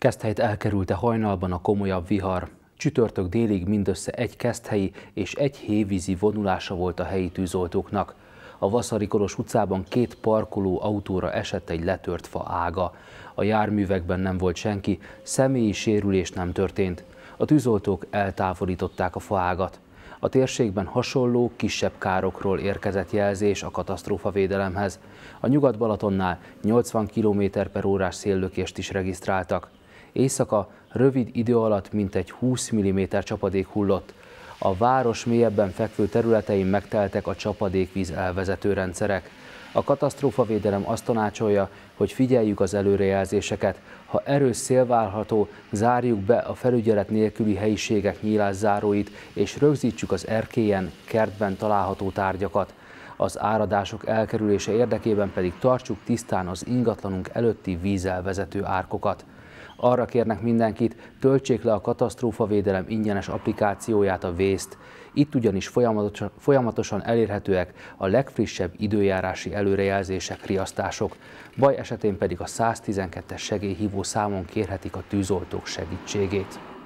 Keszthelyt elkerülte hajnalban a komolyabb vihar. Csütörtök délig mindössze egy keszthelyi és egy hévízi vonulása volt a helyi tűzoltóknak. A Vaszarikoros utcában két parkoló autóra esett egy letört fa ága. A járművekben nem volt senki, személyi sérülés nem történt. A tűzoltók eltávolították a faágat. A térségben hasonló, kisebb károkról érkezett jelzés a katasztrófavédelemhez. A Nyugat-Balatonnál 80 km per órás széllökést is regisztráltak. Éjszaka rövid idő alatt mintegy 20 mm csapadék hullott. A város mélyebben fekvő területein megteltek a csapadékvíz elvezető rendszerek. A katasztrófavédelem azt tanácsolja, hogy figyeljük az előrejelzéseket. Ha erős szél válható, zárjuk be a felügyelet nélküli helyiségek nyílászáróit, és rögzítsük az erkélyen, kertben található tárgyakat. Az áradások elkerülése érdekében pedig tartsuk tisztán az ingatlanunk előtti vízelvezető árkokat. Arra kérnek mindenkit, töltsék le a katasztrófavédelem ingyenes applikációját, a vészt. Itt ugyanis folyamatosan, elérhetőek a legfrissebb időjárási előrejelzések, riasztások, baj esetén pedig a 112-es segélyhívó számon kérhetik a tűzoltók segítségét.